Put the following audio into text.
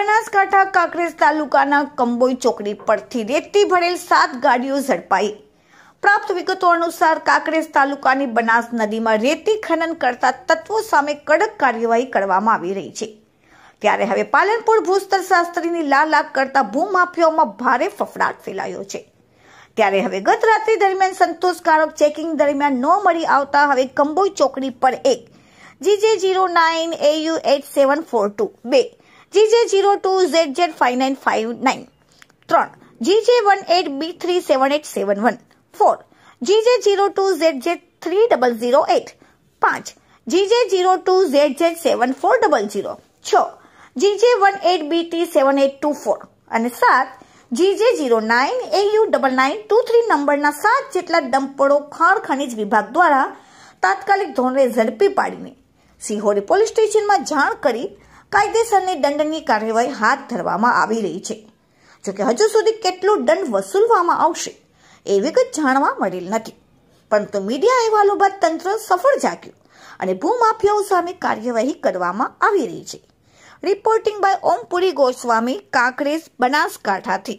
બનાસકાંઠા કાંકરેજ તાલુકાના કંબોઈ ચોકડી પરથી રેતી ભરેલ સાત ગાડીઓ ઝડપાઈ પ્રાપ્ત વિગતો અનુસાર કાંકરેજ તાલુકાની બનાસ નદીમાં રેતી ખનન કરતા તત્વો સામે કડક કાર્યવાહી કરવામાં આવી રહી છે ત્યારે હવે પાલનપુર ભૂસ્તર શાસ્ત્રીની લાલાક કરતા ભૂમાફિયાઓમાં ભારે ફફડાટ ફેલાયો છે ત્યારે હવે ગત રાત્રિ દરમિયાન સંતોષકારક ચેકિંગ દરમિયાન ન મળી આવતા હવે કંબોઈ ચોકડી પર એક GJ zero nine AU eight seven four two બે G J zero two Z Z five nine five nine ત્રણ G J one eight B three seven eight seven one four G J zero two Z Z three double zero eight પાંચ G J zero two Z Z seven four double zero છ G J one eight B T seven eight two four અને સાત જી J zero nine A U double nine two three નંબરના સાત જેટલા ડંપોળો ખાણ ખનિજ વિભાગ દ્વારા તાત્કાલિક ધોરણે ઝડપી પાડીને સિહોરી પોલીસ સ્ટેશનમાં જાણ કરી કાયદેસરની દંડની કાર્યવાહી હાથ ધરવામાં આવી રહી છે જોકે હજુ સુધી કેટલો દંડ વસૂલવામાં આવશે એ વિગત જાણવા મળેલ નથી પરંતુ મીડિયા અહેવાલો બાદ તંત્ર સફળ જાગ્યું અને ભૂમાફિયાઓ સામે કાર્યવાહી કરવામાં આવી રહી છે રિપોર્ટિંગ બાય ઓમપુરી ગોસ્વામી કાંકરેજ બનાસકાંઠાથી